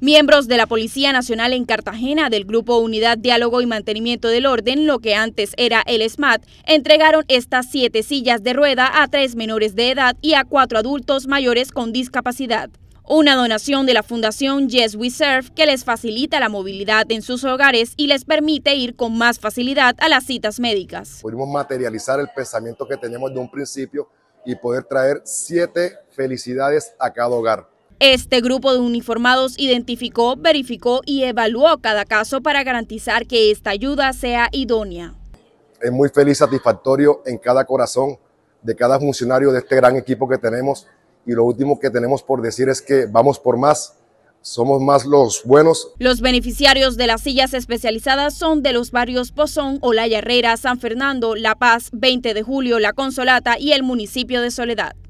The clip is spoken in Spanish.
Miembros de la Policía Nacional en Cartagena del Grupo Unidad Diálogo y Mantenimiento del Orden, lo que antes era el SMAT, entregaron estas siete sillas de rueda a tres menores de edad y a cuatro adultos mayores con discapacidad. Una donación de la Fundación Yes We Serve que les facilita la movilidad en sus hogares y les permite ir con más facilidad a las citas médicas. Pudimos materializar el pensamiento que tenemos de un principio y poder traer siete felicidades a cada hogar este grupo de uniformados identificó, verificó y evaluó cada caso para garantizar que esta ayuda sea idónea. Es muy feliz, satisfactorio en cada corazón de cada funcionario de este gran equipo que tenemos. Y lo último que tenemos por decir es que vamos por más, somos más los buenos. Los beneficiarios de las sillas especializadas son de los barrios Pozón, Olaya Herrera, San Fernando, La Paz, 20 de Julio, La Consolata y el municipio de Soledad.